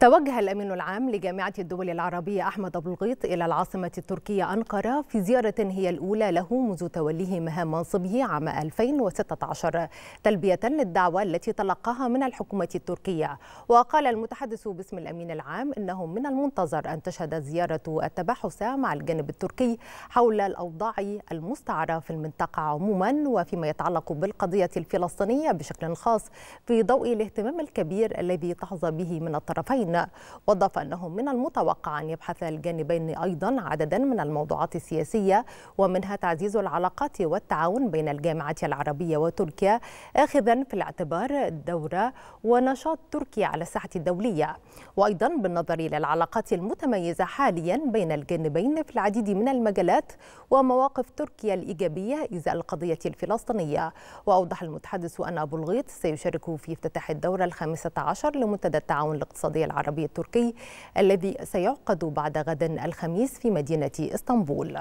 توجه الأمين العام لجامعة الدول العربية أحمد أبو الغيط إلى العاصمة التركية أنقرة في زيارة هي الأولى له منذ توليه مهام منصبه عام 2016 تلبية للدعوة التي تلقاها من الحكومة التركية وقال المتحدث باسم الأمين العام إنه من المنتظر أن تشهد زيارة التباحث مع الجانب التركي حول الأوضاع المستعرة في المنطقة عموما وفيما يتعلق بالقضية الفلسطينية بشكل خاص في ضوء الاهتمام الكبير الذي تحظى به من الطرفين الصين وضف أنه من المتوقع أن يبحث الجانبين أيضا عددا من الموضوعات السياسية ومنها تعزيز العلاقات والتعاون بين الجامعة العربية وتركيا آخذا في الاعتبار دورة ونشاط تركيا على الساحة الدولية وأيضا بالنظر إلى العلاقات المتميزة حاليا بين الجانبين في العديد من المجالات ومواقف تركيا الإيجابية إزاء القضية الفلسطينية وأوضح المتحدث أن أبو الغيط سيشارك في افتتاح الدورة الخامسة عشر لمنتدى التعاون الاقتصادي العربي العربي التركي الذي سيعقد بعد غد الخميس في مدينة اسطنبول